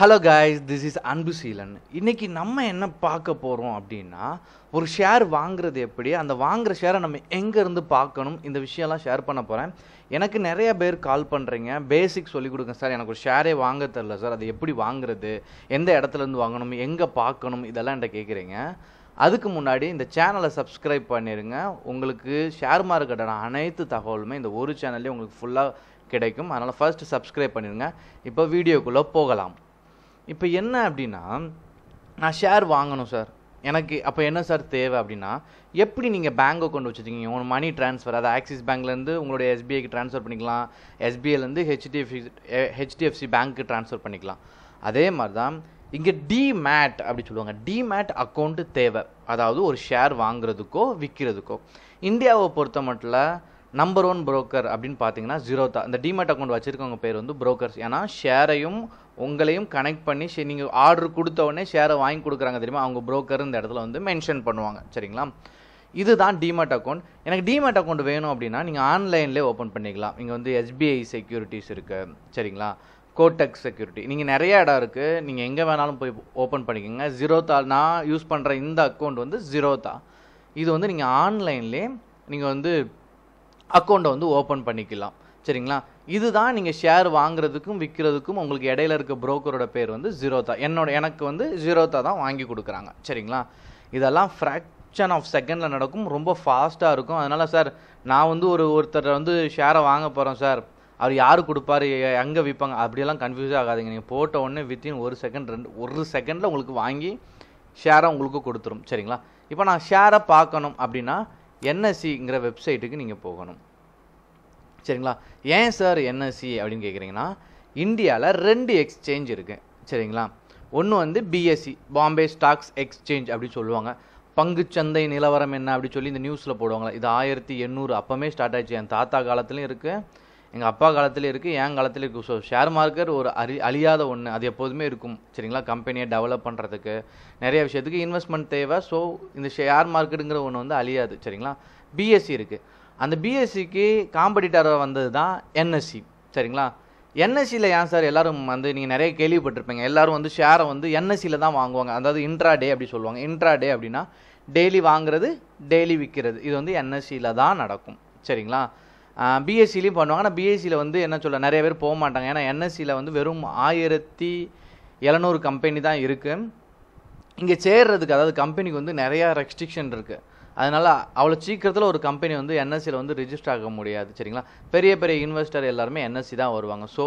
hello guys this is அன்பு சீலன் இன்றைக்கி நம்ம என்ன பார்க்க போகிறோம் அப்படின்னா ஒரு ஷேர் வாங்குறது எப்படி அந்த வாங்குகிற ஷேரை நம்ம எங்கேருந்து பார்க்கணும் இந்த விஷயம்லாம் ஷேர் பண்ண போகிறேன் எனக்கு நிறைய பேர் கால் பண்ணுறீங்க பேசிக் சொல்லிக் கொடுங்க சார் எனக்கு ஒரு ஷேரே வாங்க தெரில சார் அது எப்படி வாங்குறது எந்த இடத்துலேருந்து வாங்கணும் எங்கே பார்க்கணும் இதெல்லாம் என்கிட்ட கேட்குறீங்க அதுக்கு முன்னாடி இந்த சேனலை சப்ஸ்கிரைப் பண்ணிடுங்க உங்களுக்கு ஷேர் மார்க்கெட்டான அனைத்து தகவலுமே இந்த ஒரு சேனல்லேயே உங்களுக்கு ஃபுல்லாக கிடைக்கும் அதனால் ஃபஸ்ட்டு சப்ஸ்கிரைப் பண்ணிடுங்க இப்போ வீடியோக்குள்ளே போகலாம் இப்போ என்ன அப்படின்னா நான் ஷேர் வாங்கணும் சார் எனக்கு அப்போ என்ன சார் தேவை அப்படின்னா எப்படி நீங்கள் பேங்க் அக்கௌண்ட் வச்சுருக்கீங்க உங்கள் மணி ட்ரான்ஸ்ஃபர் அதை ஆக்சிஸ் பேங்க்லேருந்து உங்களுடைய எஸ்பிஐக்கு ட்ரான்ஸ்ஃபர் பண்ணிக்கலாம் எஸ்பிஐலேருந்து ஹெச்டிஎஃப்சி ஹெச்டிஎஃப்சி பேங்க்கு ட்ரான்ஸ்ஃபர் பண்ணிக்கலாம் அதே மாதிரி தான் இங்கே டிமேட் அப்படி சொல்லுவாங்க டிமேட் அக்கௌண்ட்டு தேவை அதாவது ஒரு ஷேர் வாங்குறதுக்கோ விற்கிறதுக்கோ இந்தியாவை பொறுத்த மட்டும் நம்பர் ஒன் புரோக்கர் அப்படின்னு பார்த்தீங்கன்னா ஜீரோ தான் இந்த டிமேட் அக்கௌண்ட் வச்சுருக்கவங்க பேர் வந்து புரோக்கர்ஸ் ஏன்னா ஷேரையும் உங்களையும் கனெக்ட் பண்ணி சரி நீங்கள் ஆர்டர் கொடுத்தவொடனே ஷேரை வாங்கி கொடுக்குறாங்க தெரியுமா அவங்க ப்ரோக்கர் இந்த இடத்துல வந்து மென்ஷன் பண்ணுவாங்க சரிங்களா இதுதான் டிமேட் அக்கௌண்ட் எனக்கு டிமேட் அக்கௌண்ட் வேணும் அப்படின்னா நீங்கள் ஆன்லைன்லேயே ஓப்பன் பண்ணிக்கலாம் இங்கே வந்து எஸ்பிஐ செக்யூரிட்டிஸ் இருக்குது சரிங்களா கோடெக் செக்யூரிட்டி நீங்கள் நிறைய இடம் இருக்குது நீங்கள் எங்கே வேணாலும் போய் ஓப்பன் பண்ணிக்கோங்க ஜீரோத்தா நான் யூஸ் பண்ணுற இந்த அக்கௌண்ட் வந்து ஜீரோதா இது வந்து நீங்கள் ஆன்லைன்லேயே நீங்கள் வந்து அக்கௌண்ட்டை வந்து ஓப்பன் பண்ணிக்கலாம் சரிங்களா இதுதான் நீங்கள் ஷேர் வாங்குறதுக்கும் விற்கிறதுக்கும் உங்களுக்கு இடையில இருக்க புரோக்கரோட பேர் வந்து ஜீரோதா என்னோட எனக்கு வந்து ஜீரோதா தான் வாங்கி கொடுக்குறாங்க சரிங்களா இதெல்லாம் ஃப்ராக்ஷன் ஆஃப் செகண்டில் நடக்கும் ரொம்ப ஃபாஸ்ட்டாக இருக்கும் அதனால் சார் நான் வந்து ஒரு ஒருத்தர் வந்து ஷேரை வாங்க போகிறோம் சார் அவர் யார் கொடுப்பாரு எங்கே விற்பாங்க அப்படியெல்லாம் கன்ஃபியூஸ் ஆகாதீங்க நீங்கள் போட்ட உடனே வித்தின் ஒரு செகண்ட் ரெண்டு ஒரு செகண்டில் உங்களுக்கு வாங்கி ஷேரை உங்களுக்கு கொடுத்துரும் சரிங்களா இப்போ நான் ஷேரை பார்க்கணும் அப்படின்னா என்எஸ்சிங்கிற வெப்சைட்டுக்கு நீங்கள் போகணும் சரிங்களா ஏன் சார் என்எஸ்சி e அப்படின்னு கேட்குறீங்கன்னா இந்தியாவில் ரெண்டு எக்ஸ்சேஞ்ச் இருக்குது சரிங்களா ஒன்று வந்து பிஎஸ்சி பாம்பே ஸ்டாக்ஸ் எக்ஸ்சேஞ்ச் அப்படின்னு சொல்லுவாங்க பங்குச்சந்தை நிலவரம் என்ன அப்படின்னு சொல்லி இந்த நியூஸில் போடுவாங்களா இது ஆயிரத்தி எண்ணூறு அப்போமே ஸ்டார்ட் ஆச்சு என் தாத்தா காலத்துலேயும் இருக்குது எங்கள் அப்பா காலத்துலேயும் இருக்குது என் காலத்துலேயும் இருக்குது ஸோ ஷேர் மார்க்கெட் ஒரு அறி அழியாத ஒன்று அது எப்போதுமே இருக்கும் சரிங்களா கம்பெனியை டெவலப் பண்ணுறதுக்கு நிறைய விஷயத்துக்கு இன்வெஸ்ட்மெண்ட் தேவை ஸோ இந்த ஷேர் மார்க்கெட்டுங்கிற ஒன்று வந்து அழியாது சரிங்களா பிஎஸ்சி e இருக்குது அந்த பிஎஸ்சிக்கு காம்படிட்டராக வந்தது தான் என்எஸ்சி சரிங்களா என்எஸ்சியில் ஏன் சார் எல்லோரும் வந்து நீங்கள் நிறைய கேள்விப்பட்டிருப்பீங்க எல்லோரும் வந்து ஷேரை வந்து என்எஸ்சியில் தான் வாங்குவாங்க அதாவது இன்ட்ரா டே அப்படி சொல்லுவாங்க இன்ட்ரா டே அப்படின்னா டெய்லி வாங்குறது டெய்லி விற்கிறது இது வந்து என்எஸ்சியில் தான் நடக்கும் சரிங்களா பிஎஸ்சிலையும் பண்ணுவாங்க ஆனால் பிஎஸ்சியில் வந்து என்ன சொல்ல நிறைய பேர் போக மாட்டாங்க ஏன்னா என்எஸ்சியில் வந்து வெறும் ஆயிரத்தி எழுநூறு கம்பெனி தான் இருக்குது இங்கே சேர்றதுக்கு அதாவது கம்பெனிக்கு வந்து நிறையா ரெஸ்ட்ரிக்ஷன் இருக்குது அதனால் அவ்வளோ சீக்கிரத்தில் ஒரு கம்பெனி வந்து என்எஸ்சியில் வந்து ரிஜிஸ்டர் ஆக முடியாது சரிங்களா பெரிய பெரிய இன்வெஸ்டர் எல்லாருமே என்எஸ்சி தான் வருவாங்க ஸோ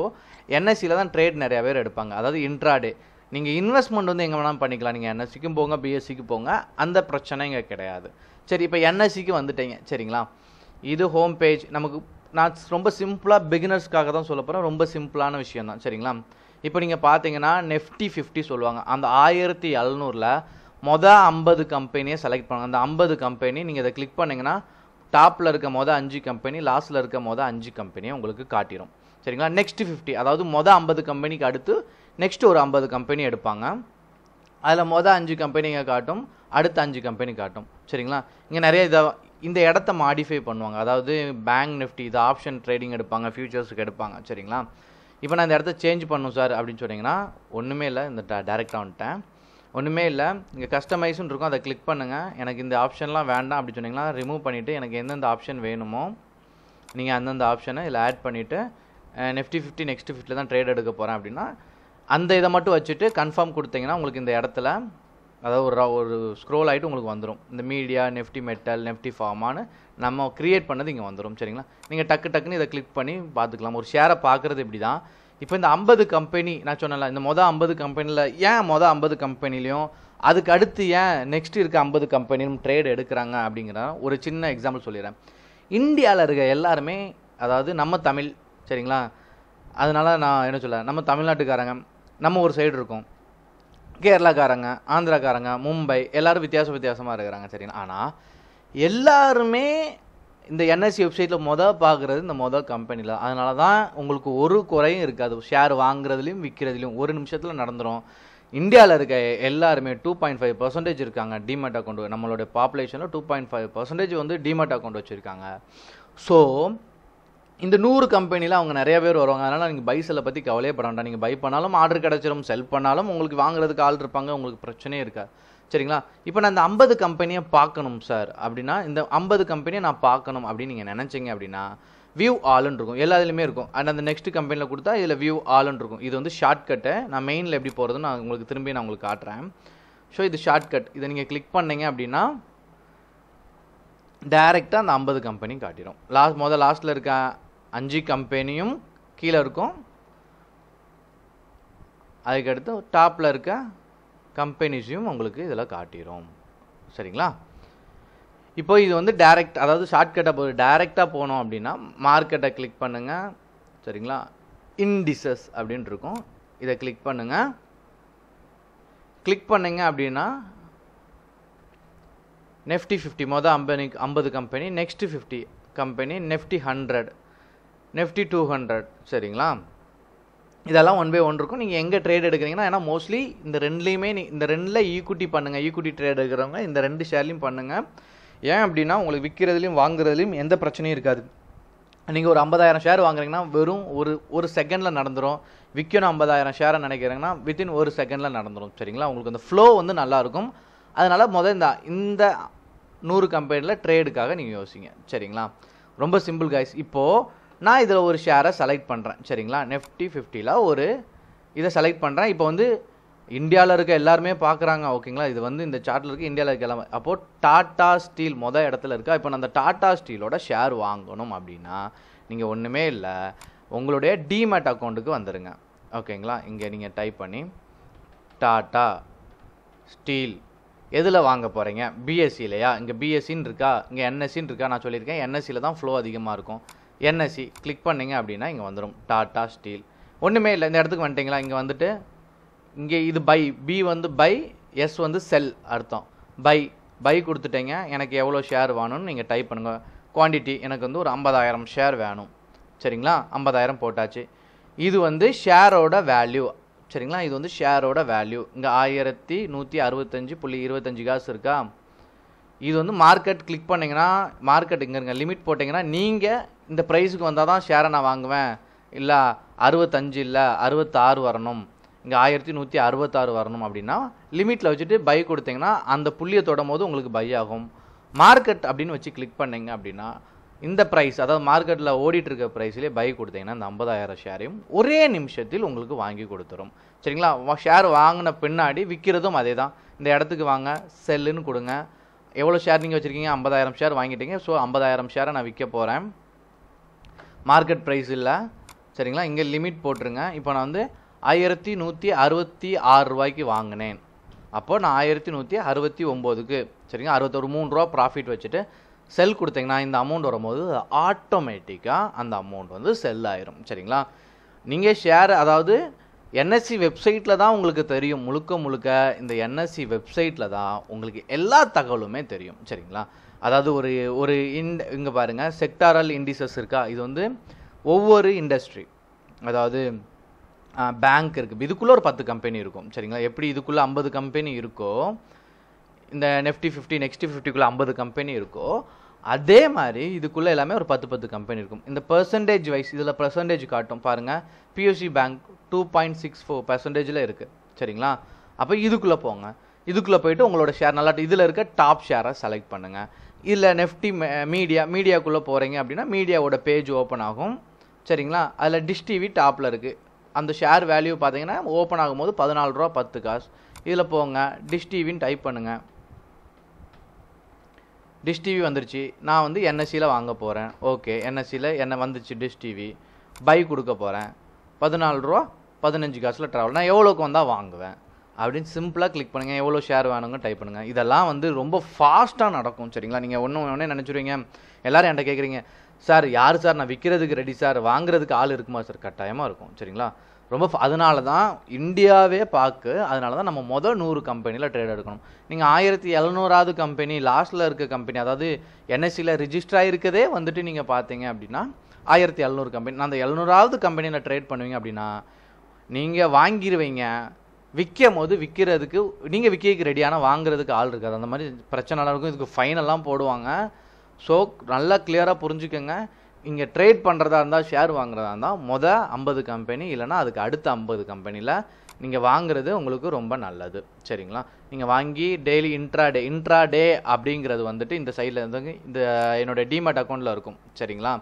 என்எஸ்சியில் தான் ட்ரேட் நிறையா பேர் எடுப்பாங்க அதாவது இன்ட்ராடே நீங்கள் இன்வெஸ்ட்மெண்ட் வந்து எங்கே வேணாலும் பண்ணிக்கலாம் நீங்கள் என்எஸ்சிக்கும் போங்க பிஎஸ்சிக்கு போங்க அந்த பிரச்சனை இங்கே கிடையாது சரி இப்போ என்எஸ்சிக்கு வந்துட்டீங்க சரிங்களா இது ஹோம் பேஜ் நமக்கு நான் ரொம்ப சிம்பிளாக பிகினர்ஸ்க்காக தான் சொல்ல போகிறேன் ரொம்ப சிம்பிளான விஷயம் தான் சரிங்களா இப்போ நீங்கள் பார்த்தீங்கன்னா நெஃப்டி ஃபிஃப்டி சொல்லுவாங்க அந்த ஆயிரத்தி எழுநூறில் மொதல் ஐம்பது கம்பெனியை செலக்ட் பண்ணுங்கள் அந்த ஐம்பது கம்பெனி நீங்கள் இதை கிளிக் பண்ணிங்கன்னா டாப்பில் இருக்க மொதல் அஞ்சு கம்பெனி லாஸ்ட்டில் இருக்க மொதல் அஞ்சு கம்பெனியை உங்களுக்கு காட்டிடும் சரிங்களா நெக்ஸ்ட் ஃபிஃப்டி அதாவது மொதல் ஐம்பது கம்பெனிக்கு அடுத்து நெக்ஸ்ட் ஒரு ஐம்பது கம்பெனி எடுப்பாங்க அதில் மொதல் அஞ்சு கம்பெனிங்க காட்டும் அடுத்த அஞ்சு கம்பெனி காட்டும் சரிங்களா இங்கே நிறைய இதை இந்த இடத்த மாடிஃபை பண்ணுவாங்க அதாவது பேங்க் நிஃப்டி இது ஆப்ஷன் ட்ரேடிங் எடுப்பாங்க ஃபியூச்சர்ஸுக்கு எடுப்பாங்க சரிங்களா இப்போ நான் இந்த இடத்த சேஞ்ச் பண்ணும் சார் அப்படின்னு சொன்னிங்கன்னா ஒன்றுமே இல்லை இந்த ட டேரெக்டாக வந்துட்டேன் ஒன்றுமே இல்லை இங்கே கஸ்டமைஸ்னு இருக்கும் அதை கிளிக் பண்ணுங்கள் எனக்கு இந்த ஆப்ஷன்லாம் வேண்டாம் அப்படி சொன்னீங்கன்னா ரிமூவ் பண்ணிவிட்டு எனக்கு எந்தெந்த ஆப்ஷன் வேணுமோ நீங்கள் அந்தந்த ஆப்ஷனை இதில் ஆட் பண்ணிவிட்டு நிஃப்டி ஃபிஃப்டி நெக்ஸ்ட் ஃபிஃப்டியில் தான் ட்ரேட் எடுக்க போகிறேன் அப்படின்னா அந்த இதை மட்டும் வச்சுட்டு கன்ஃபார்ம் கொடுத்தீங்கன்னா உங்களுக்கு இந்த இடத்துல அதாவது ஒரு ஒரு ஸ்க்ரோல் ஆகிட்டு உங்களுக்கு வந்துடும் இந்த மீடியா நெஃப்டி மெட்டல் நெஃப்டி ஃபார்மானு நம்ம க்ரியேட் பண்ணது இங்கே வந்துடும் சரிங்களா நீங்கள் டக்கு டக்குன்னு இதை கிளிக் பண்ணி பார்த்துக்கலாம் ஒரு ஷேரை பார்க்குறது இப்படி தான் இப்போ இந்த ஐம்பது கம்பெனி நான் சொன்னல இந்த மொதல் ஐம்பது கம்பெனியில் ஏன் மொதல் ஐம்பது கம்பெனிலையும் அதுக்கு அடுத்து ஏன் நெக்ஸ்ட் இருக்க ஐம்பது கம்பெனியும் ட்ரேட் எடுக்கிறாங்க அப்படிங்கிற ஒரு சின்ன எக்ஸாம்பிள் சொல்லிடுறேன் இந்தியாவில் இருக்க எல்லாருமே அதாவது நம்ம தமிழ் சரிங்களா அதனால் நான் என்ன சொல்ல நம்ம தமிழ்நாட்டுக்காரங்க நம்ம ஒரு சைடு இருக்கோம் கேரளாக்காரங்க ஆந்திராக்காரங்க மும்பை எல்லோரும் வித்தியாச வித்தியாசமாக இருக்கிறாங்க சரிங்களா ஆனால் எல்லாருமே இந்த என்எஸ்சி வெப்சைட்டில் e மொதல் பார்க்குறது இந்த மொதல் கம்பெனியில் அதனால தான் உங்களுக்கு ஒரு குறையும் இருக்காது ஷேர் வாங்குறதுலையும் விற்கிறதுலையும் ஒரு நிமிஷத்தில் நடந்துடும் இந்தியாவில் இருக்க எல்லாருமே டூ பாயிண்ட் ஃபைவ் பர்சன்டேஜ் இருக்காங்க டிமெட் அக்கௌண்ட் நம்மளுடைய பாப்புலேஷனில் டூ பாயிண்ட் ஃபைவ் பர்சன்டேஜ் வந்து டிமெட் அக்கௌண்ட் வச்சுருக்காங்க ஸோ இந்த நூறு கம்பெனியில் அவங்க நிறைய பேர் வருவாங்க அதனால் நீங்கள் பை செல்லை பற்றி கவலையே பட வேண்டாம் நீங்கள் பை பண்ணாலும் ஆர்டர் கிடச்சிரும் செல் பண்ணாலும் உங்களுக்கு வாங்குறதுக்கு ஆள் இருப்பாங்க உங்களுக்கு பிரச்சனையே இருக்காது சரிங்களா இப்போ நான் இந்த ஐம்பது கம்பெனியை பார்க்கணும் சார் அப்படின்னா இந்த ஐம்பது கம்பெனியை நான் பார்க்கணும் அப்படின்னு நீங்கள் நினச்சிங்க அப்படின்னா வியூ ஆளுன்னு இருக்கும் எல்லா இதுலையுமே இருக்கும் அண்ட் அந்த நெக்ஸ்ட் கம்பெனியில் கொடுத்தா இதில் வியூ ஆளுன்னு இருக்கும் இது வந்து ஷார்ட்கட்டை நான் மெயினில் எப்படி போகிறதுன்னு நான் உங்களுக்கு திரும்பி நான் உங்களுக்கு காட்டுறேன் ஸோ இது ஷார்ட்கட் இதை நீங்கள் கிளிக் பண்ணிங்க அப்படின்னா டைரெக்டாக அந்த ஐம்பது கம்பெனி காட்டிடும் லாஸ்ட் மொதல் லாஸ்ட்டில் இருக்க அஞ்சு கம்பெனியும் கீழே இருக்கும் அதுக்கடுத்து டாப்பில் இருக்க கம்பெனிஸையும் உங்களுக்கு இதில் காட்டிடும் சரிங்களா இப்போ இது வந்து டேரெக்ட் அதாவது ஷார்ட்கட்டாக போகுது டேரெக்டாக போனோம் அப்படின்னா மார்க்கெட்டை கிளிக் பண்ணுங்கள் சரிங்களா இன்டிசஸ் அப்படின்ட்டு இருக்கும் இதை கிளிக் பண்ணுங்கள் கிளிக் பண்ணுங்க அப்படின்னா நெஃப்டி ஃபிஃப்டி மொதல் ஐம்பது ஐம்பது company next fifty company Nifty hundred Nifty two hundred சரிங்களா இதெல்லாம் ஒன் பை ஒன் இருக்கும் நீங்கள் எங்கே ட்ரேட் எடுக்கிறீங்கன்னா ஏன்னா மோஸ்ட்லி இந்த ரெண்டுலேயுமே நீ இந்த ரெண்டில் ஈக்குட்டி பண்ணுங்கள் ஈக்குட்டி ட்ரேட் எடுக்கிறவங்க இந்த ரெண்டு ஷேர்லையும் பண்ணுங்கள் ஏன் அப்படின்னா உங்களுக்கு விற்கிறதுலையும் வாங்குறதுலையும் எந்த பிரச்சனையும் இருக்காது நீங்கள் ஒரு ஐம்பதாயிரம் ஷேர் வாங்குறீங்கன்னா வெறும் ஒரு ஒரு செகண்டில் நடந்துடும் விற்கணும் ஐம்பதாயிரம் ஷேரை நினைக்கிறீங்கன்னா வித்தின் ஒரு செகண்டில் நடந்துடும் சரிங்களா உங்களுக்கு அந்த ஃப்ளோ வந்து நல்லாயிருக்கும் அதனால் முதல் இந்த இந்த நூறு கம்பெனியில் ட்ரேடுக்காக நீங்கள் யோசிங்க சரிங்களா ரொம்ப சிம்பிள் காய்ஸ் இப்போது நான் இதில் ஒரு ஷேரை செலக்ட் பண்ணுறேன் சரிங்களா நெஃப்டி ஃபிஃப்டியில் ஒரு இதை செலக்ட் பண்ணுறேன் இப்போ வந்து இந்தியாவில் இருக்க எல்லாருமே பார்க்குறாங்க ஓகேங்களா இது வந்து இந்த சார்ட்டில் இருக்க இந்தியாவில் இருக்க எல்லாமே அப்போது டாட்டா ஸ்டீல் மொதல் இடத்துல இருக்கா இப்போ நான் அந்த டாட்டா ஸ்டீலோட ஷேர் வாங்கணும் அப்படின்னா நீங்கள் ஒன்றுமே இல்லை உங்களுடைய டிமேட் அக்கௌண்ட்டுக்கு வந்துடுங்க ஓகேங்களா இங்கே நீங்கள் டைப் பண்ணி டாட்டா ஸ்டீல் எதில் வாங்க போகிறீங்க பிஎஸ்சிலையா இங்கே பிஎஸ்சின்னு இருக்கா இங்கே என்எஸ்சின்னு இருக்கா நான் சொல்லியிருக்கேன் என்எஸ்சியில் தான் ஃப்ளோ அதிகமாக இருக்கும் என்எஸ்சி கிளிக் பண்ணிங்க அப்படின்னா இங்கே வந்துடும் டாட்டா ஸ்டீல் ஒன்றுமே இல்லை இந்த இடத்துக்கு வந்துட்டிங்களா இங்கே வந்துட்டு இங்கே இது பை பி வந்து பை எஸ் வந்து செல் அர்த்தம் பை பை கொடுத்துட்டீங்க எனக்கு எவ்வளோ ஷேர் வேணும்னு நீங்கள் டைப் பண்ணுங்கள் குவான்டிட்டி எனக்கு வந்து ஒரு ஐம்பதாயிரம் ஷேர் வேணும் சரிங்களா ஐம்பதாயிரம் போட்டாச்சு இது வந்து ஷேரோட வேல்யூ சரிங்களா இது வந்து ஷேரோட வேல்யூ இங்கே ஆயிரத்தி நூற்றி அறுபத்தஞ்சு புள்ளி இருபத்தஞ்சு காசு இருக்கா இது வந்து மார்க்கெட் கிளிக் பண்ணிங்கன்னா மார்க்கெட் இங்கே இருங்க லிமிட் போட்டிங்கன்னா நீங்கள் இந்த ப்ரைஸுக்கு வந்தால் தான் ஷேரை நான் வாங்குவேன் இல்லை அறுபத்தஞ்சு இல்லை அறுபத்தாறு வரணும் இங்கே ஆயிரத்தி நூற்றி அறுபத்தாறு வரணும் அப்படின்னா லிமிட்டில் வச்சுட்டு பை கொடுத்தீங்கன்னா அந்த புள்ளியை தொடும் போது உங்களுக்கு பை ஆகும் மார்க்கெட் அப்படின்னு வச்சு கிளிக் பண்ணிங்க அப்படின்னா இந்த ப்ரைஸ் அதாவது மார்க்கெட்டில் ஓடிட்டுருக்க ப்ரைஸ்லேயே பை கொடுத்தீங்கன்னா இந்த ஐம்பதாயிரம் ஷேரையும் ஒரே நிமிஷத்தில் உங்களுக்கு வாங்கி கொடுத்துரும் சரிங்களா ஷேர் வாங்கின பின்னாடி விற்கிறதும் அதே தான் இந்த இடத்துக்கு வாங்க செல்லுன்னு கொடுங்க எவ்வளோ ஷேர் நீங்கள் வச்சுருக்கீங்க ஐம்பதாயிரம் ஷேர் வாங்கிட்டீங்க ஸோ ஐம்பதாயிரம் ஷேரை நான் விற்க போகிறேன் மார்க்கெட் ப்ரைஸ் இல்லை சரிங்களா இங்கே லிமிட் போட்டுருங்க இப்போ நான் வந்து ஆயிரத்தி நூற்றி அறுபத்தி ஆறு ரூபாய்க்கு வாங்கினேன் அப்போது நான் ஆயிரத்தி நூற்றி அறுபத்தி ஒம்போதுக்கு சரிங்களா அறுபத்தொரு மூணு ரூபா ப்ராஃபிட் வச்சுட்டு செல் கொடுத்தீங்கன்னா இந்த அமௌண்ட் வரும்போது ஆட்டோமேட்டிக்காக அந்த அமௌண்ட் வந்து செல் ஆயிரும் சரிங்களா நீங்கள் ஷேர் அதாவது என்எஸ்சி வெப்சைட்டில் e தான் உங்களுக்கு தெரியும் முழுக்க முழுக்க இந்த என்எஸ்சி வெப்சைட்டில் e தான் உங்களுக்கு எல்லா தகவலுமே தெரியும் சரிங்களா அதாவது ஒரு ஒரு இன் இங்கே பாருங்கள் செக்டாரல் இண்டிசஸ் இருக்கா இது வந்து ஒவ்வொரு இண்டஸ்ட்ரி அதாவது பேங்க் இருக்குது இதுக்குள்ளே ஒரு பத்து கம்பெனி இருக்கும் சரிங்களா எப்படி இதுக்குள்ளே ஐம்பது கம்பெனி இருக்கோ இந்த நெஃப்டி ஃபிஃப்டி நெக்ஸ்ட் ஃபிஃப்டிக்குள்ளே ஐம்பது கம்பெனி இருக்கோ அதே மாதிரி இதுக்குள்ளே எல்லாமே ஒரு பத்து பத்து கம்பெனி இருக்கும் இந்த பர்சன்டேஜ் வைஸ் இதில் பர்சன்டேஜ் காட்டும் பாருங்கள் பியூசி bank two point six four பர்சன்டேஜில் இருக்குது சரிங்களா அப்போ இதுக்குள்ளே போங்க இதுக்குள்ளே போயிட்டு உங்களோட ஷேர் நல்லா இதில் இருக்க டாப் ஷேரை செலக்ட் பண்ணுங்கள் இல்லை நெஃப்டி மீடியா மீடியாக்குள்ளே போகிறீங்க அப்படின்னா மீடியாவோட பேஜ் ஓப்பன் ஆகும் சரிங்களா அதில் டிஷ் டிவி டாப்பில் இருக்குது அந்த ஷேர் வேல்யூ பார்த்தீங்கன்னா ஓப்பன் ஆகும்போது பதினாலு ரூபா பத்து காசு இதில் போங்க டிஷ் டிவின்னு டைப் பண்ணுங்கள் டிஷ் டிவி வந்துருச்சு நான் வந்து என்எஸ்சியில் வாங்க போகிறேன் ஓகே என்எஸ்சியில் என்ன வந்துச்சு டிஷ் டிவி பை கொடுக்க போகிறேன் பதினாலு ரூபா பதினஞ்சு காசில் ட்ராவல் நான் எவ்வளோக்கு வந்தால் வாங்குவேன் அப்படின்னு சிம்பிளாக கிளிக் பண்ணுங்கள் எவ்வளோ ஷேர் வேணுங்க டைப் பண்ணுங்கள் இதெல்லாம் வந்து ரொம்ப ஃபாஸ்ட்டாக நடக்கும் சரிங்களா நீங்கள் ஒன்று ஒன்றே நினச்சிருவீங்க எல்லோரும் என்கிட்ட கேட்குறீங்க சார் யார் சார் நான் விற்கிறதுக்கு ரெடி சார் வாங்குறதுக்கு ஆள் இருக்குமா சார் கட்டாயமாக இருக்கும் சரிங்களா ரொம்ப அதனால தான் இந்தியாவே பார்க்கு அதனால தான் நம்ம மொதல் நூறு கம்பெனியில் ட்ரேட் எடுக்கணும் நீங்கள் ஆயிரத்தி எழுநூறாவது கம்பெனி லாஸ்ட்டில் இருக்க கம்பெனி அதாவது என்எஸ்சியில் ரிஜிஸ்டர் ஆகிருக்கதே வந்துட்டு நீங்கள் பார்த்தீங்க அப்படின்னா ஆயிரத்தி எழுநூறு கம்பெனி நான் அந்த எழுநூறாவது கம்பெனியில் ட்ரேட் பண்ணுவீங்க அப்படின்னா நீங்கள் வாங்கிடுவீங்க விற்கும் போது விற்கிறதுக்கு நீங்கள் விற்கிறதுக்கு ரெடியான வாங்குறதுக்கு ஆள் இருக்காது அந்த மாதிரி பிரச்சனைலாம் இருக்கும் இதுக்கு ஃபைனெல்லாம் போடுவாங்க ஸோ நல்லா கிளியராக புரிஞ்சுக்கோங்க இங்கே ட்ரேட் பண்ணுறதா இருந்தால் ஷேர் வாங்குறதா இருந்தால் மொதல் ஐம்பது கம்பெனி இல்லைனா அதுக்கு அடுத்த ஐம்பது கம்பெனியில் நீங்கள் வாங்குறது உங்களுக்கு ரொம்ப நல்லது சரிங்களா நீங்கள் வாங்கி daily intraday intraday அப்படிங்கிறது வந்துட்டு இந்த சைடில் இருந்து இந்த என்னோடய டிமெட் அக்கௌண்ட்டில் இருக்கும் சரிங்களா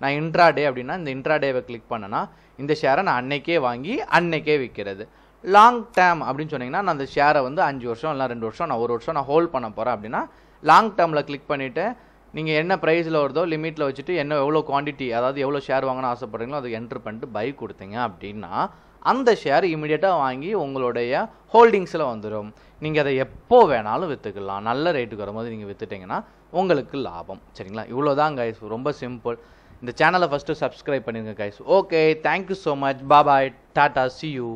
நான் இன்ட்ரா டே அப்படின்னா இந்த இன்ட்ரா டேவை கிளிக் பண்ணனா இந்த ஷேரை நான் அன்னைக்கே வாங்கி அன்னைக்கே விற்கிறது லாங் டேம் அப்படின்னு சொன்னீங்கன்னா நான் அந்த ஷேரை வந்து அஞ்சு வருஷம் இல்லை ரெண்டு வருஷம் நான் ஒரு வருஷம் நான் ஹோல்ட் பண்ண போகிறேன் அப்படின்னா லாங் டேர்மில் கிளிக் பண்ணிவிட்டு நீங்கள் என்ன ப்ரைஸில் வருதோ லிமிட்டில் வச்சுட்டு என்ன எவ்வளோ குவான்டிட்டி அதாவது எவ்வளோ ஷேர் வாங்கணும்னு ஆசைப்படுறீங்களோ அதை என்ட்ரு பண்ணிட்டு பை கொடுத்தீங்க அப்படின்னா அந்த ஷேர் இமீடியட்டாக வாங்கி உங்களுடைய ஹோல்டிங்ஸில் வந்துடும் நீங்கள் அதை எப்போ வேணாலும் விற்றுக்கலாம் நல்ல ரேட்டுக்கு வரும்போது நீங்கள் விற்றுட்டிங்கன்னா உங்களுக்கு லாபம் சரிங்களா தான் கைஸ் ரொம்ப சிம்பிள் இந்த சேனலை ஃபஸ்ட்டு சப்ஸ்கிரைப் பண்ணிடுங்க guys okay thank you so much bye bye tata see you